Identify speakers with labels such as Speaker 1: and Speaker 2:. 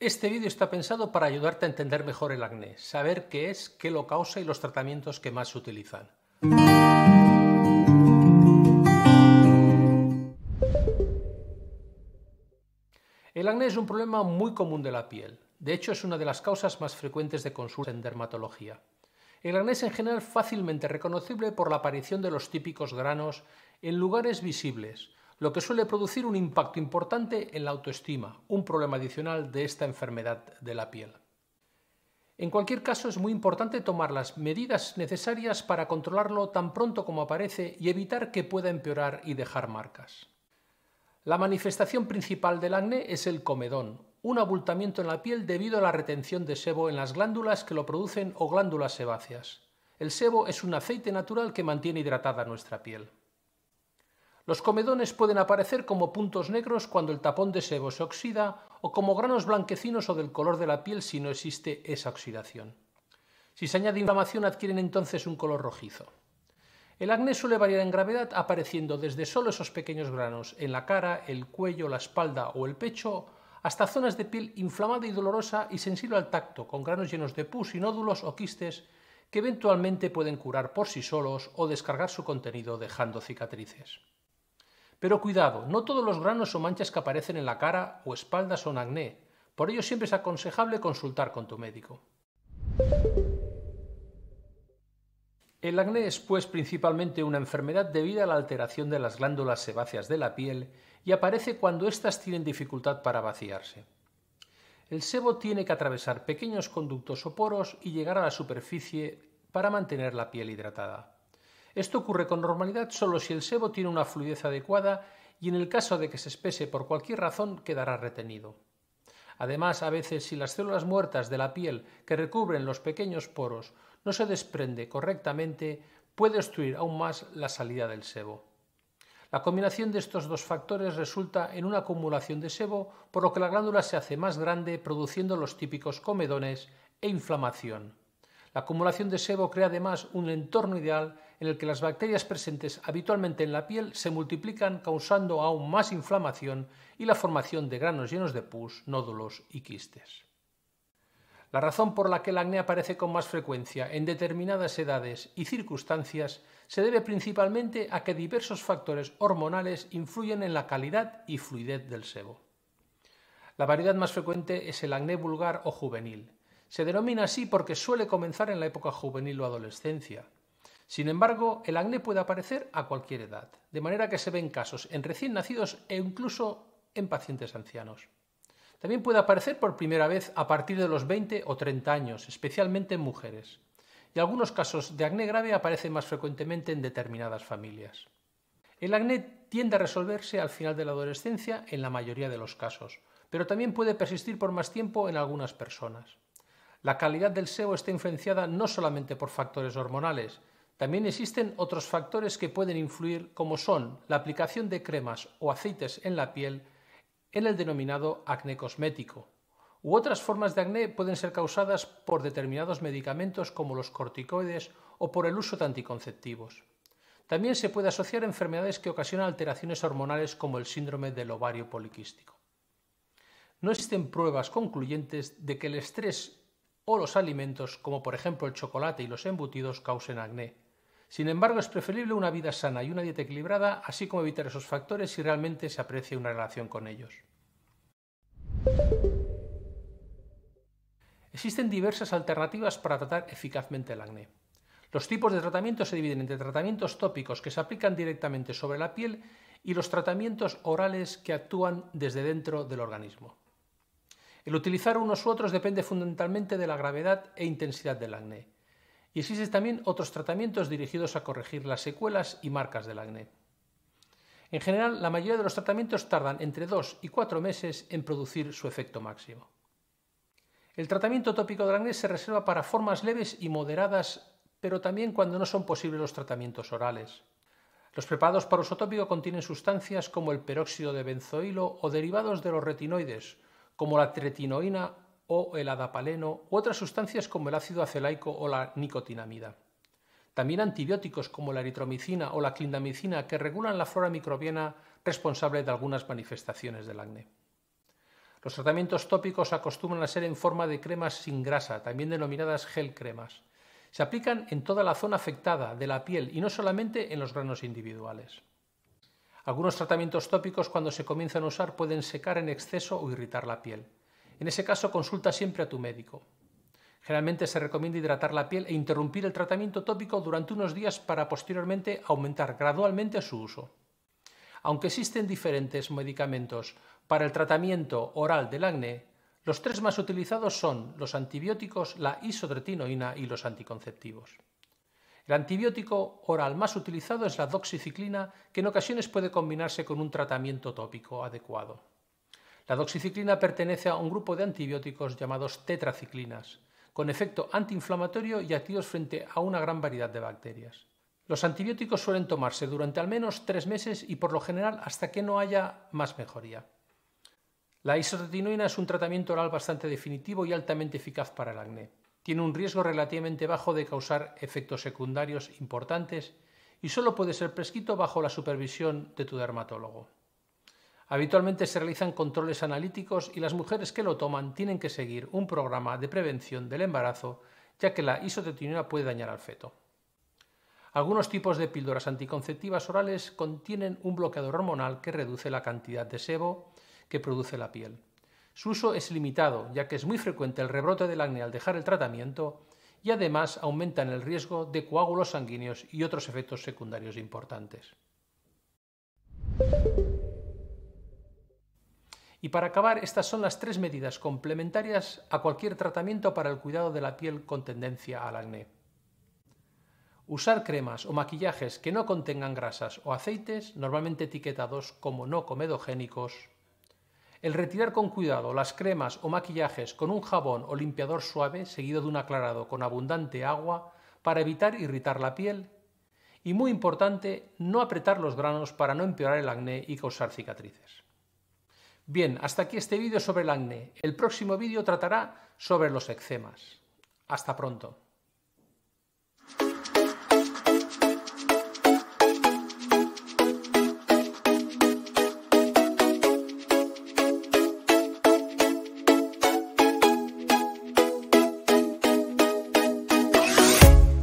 Speaker 1: Este vídeo está pensado para ayudarte a entender mejor el acné, saber qué es, qué lo causa y los tratamientos que más se utilizan. El acné es un problema muy común de la piel. De hecho, es una de las causas más frecuentes de consulta en dermatología. El acné es en general fácilmente reconocible por la aparición de los típicos granos en lugares visibles, lo que suele producir un impacto importante en la autoestima, un problema adicional de esta enfermedad de la piel. En cualquier caso, es muy importante tomar las medidas necesarias para controlarlo tan pronto como aparece y evitar que pueda empeorar y dejar marcas. La manifestación principal del acné es el comedón, un abultamiento en la piel debido a la retención de sebo en las glándulas que lo producen o glándulas sebáceas. El sebo es un aceite natural que mantiene hidratada nuestra piel. Los comedones pueden aparecer como puntos negros cuando el tapón de sebo se oxida o como granos blanquecinos o del color de la piel si no existe esa oxidación. Si se añade inflamación adquieren entonces un color rojizo. El acné suele variar en gravedad apareciendo desde solo esos pequeños granos en la cara, el cuello, la espalda o el pecho, hasta zonas de piel inflamada y dolorosa y sensible al tacto, con granos llenos de pus y nódulos o quistes que eventualmente pueden curar por sí solos o descargar su contenido dejando cicatrices. Pero cuidado, no todos los granos o manchas que aparecen en la cara o espalda son acné. Por ello siempre es aconsejable consultar con tu médico. El acné es pues principalmente una enfermedad debida a la alteración de las glándulas sebáceas de la piel y aparece cuando éstas tienen dificultad para vaciarse. El sebo tiene que atravesar pequeños conductos o poros y llegar a la superficie para mantener la piel hidratada. Esto ocurre con normalidad solo si el sebo tiene una fluidez adecuada y en el caso de que se espese por cualquier razón quedará retenido. Además, a veces si las células muertas de la piel que recubren los pequeños poros no se desprende correctamente, puede obstruir aún más la salida del sebo. La combinación de estos dos factores resulta en una acumulación de sebo, por lo que la glándula se hace más grande, produciendo los típicos comedones e inflamación. La acumulación de sebo crea además un entorno ideal en el que las bacterias presentes habitualmente en la piel se multiplican causando aún más inflamación y la formación de granos llenos de pus, nódulos y quistes. La razón por la que el acné aparece con más frecuencia en determinadas edades y circunstancias se debe principalmente a que diversos factores hormonales influyen en la calidad y fluidez del sebo. La variedad más frecuente es el acné vulgar o juvenil, se denomina así porque suele comenzar en la época juvenil o adolescencia. Sin embargo, el acné puede aparecer a cualquier edad, de manera que se ven casos en recién nacidos e incluso en pacientes ancianos. También puede aparecer por primera vez a partir de los 20 o 30 años, especialmente en mujeres. Y algunos casos de acné grave aparecen más frecuentemente en determinadas familias. El acné tiende a resolverse al final de la adolescencia en la mayoría de los casos, pero también puede persistir por más tiempo en algunas personas. La calidad del sebo está influenciada no solamente por factores hormonales, también existen otros factores que pueden influir como son la aplicación de cremas o aceites en la piel en el denominado acné cosmético, u otras formas de acné pueden ser causadas por determinados medicamentos como los corticoides o por el uso de anticonceptivos. También se puede asociar enfermedades que ocasionan alteraciones hormonales como el síndrome del ovario poliquístico. No existen pruebas concluyentes de que el estrés o los alimentos, como por ejemplo el chocolate y los embutidos, causen acné. Sin embargo, es preferible una vida sana y una dieta equilibrada, así como evitar esos factores si realmente se aprecia una relación con ellos. Existen diversas alternativas para tratar eficazmente el acné. Los tipos de tratamiento se dividen entre tratamientos tópicos que se aplican directamente sobre la piel y los tratamientos orales que actúan desde dentro del organismo. El utilizar unos u otros depende fundamentalmente de la gravedad e intensidad del acné. Y existen también otros tratamientos dirigidos a corregir las secuelas y marcas del acné. En general, la mayoría de los tratamientos tardan entre 2 y 4 meses en producir su efecto máximo. El tratamiento tópico del acné se reserva para formas leves y moderadas, pero también cuando no son posibles los tratamientos orales. Los preparados para uso tópico contienen sustancias como el peróxido de benzoilo o derivados de los retinoides, como la tretinoína o el adapaleno u otras sustancias como el ácido acelaico o la nicotinamida. También antibióticos como la eritromicina o la clindamicina que regulan la flora microbiana responsable de algunas manifestaciones del acné. Los tratamientos tópicos acostumbran a ser en forma de cremas sin grasa, también denominadas gel cremas. Se aplican en toda la zona afectada de la piel y no solamente en los granos individuales. Algunos tratamientos tópicos cuando se comienzan a usar pueden secar en exceso o irritar la piel. En ese caso consulta siempre a tu médico. Generalmente se recomienda hidratar la piel e interrumpir el tratamiento tópico durante unos días para posteriormente aumentar gradualmente su uso. Aunque existen diferentes medicamentos para el tratamiento oral del acné, los tres más utilizados son los antibióticos, la isotretinoína y los anticonceptivos. El antibiótico oral más utilizado es la doxiciclina, que en ocasiones puede combinarse con un tratamiento tópico adecuado. La doxiciclina pertenece a un grupo de antibióticos llamados tetraciclinas, con efecto antiinflamatorio y activos frente a una gran variedad de bacterias. Los antibióticos suelen tomarse durante al menos tres meses y por lo general hasta que no haya más mejoría. La isotretinoína es un tratamiento oral bastante definitivo y altamente eficaz para el acné tiene un riesgo relativamente bajo de causar efectos secundarios importantes y solo puede ser prescrito bajo la supervisión de tu dermatólogo. Habitualmente se realizan controles analíticos y las mujeres que lo toman tienen que seguir un programa de prevención del embarazo, ya que la isotretinoína puede dañar al feto. Algunos tipos de píldoras anticonceptivas orales contienen un bloqueador hormonal que reduce la cantidad de sebo que produce la piel. Su uso es limitado, ya que es muy frecuente el rebrote del acné al dejar el tratamiento y además aumentan el riesgo de coágulos sanguíneos y otros efectos secundarios importantes. Y para acabar, estas son las tres medidas complementarias a cualquier tratamiento para el cuidado de la piel con tendencia al acné. Usar cremas o maquillajes que no contengan grasas o aceites, normalmente etiquetados como no comedogénicos, el retirar con cuidado las cremas o maquillajes con un jabón o limpiador suave seguido de un aclarado con abundante agua para evitar irritar la piel. Y muy importante, no apretar los granos para no empeorar el acné y causar cicatrices. Bien, hasta aquí este vídeo sobre el acné. El próximo vídeo tratará sobre los eczemas. Hasta pronto.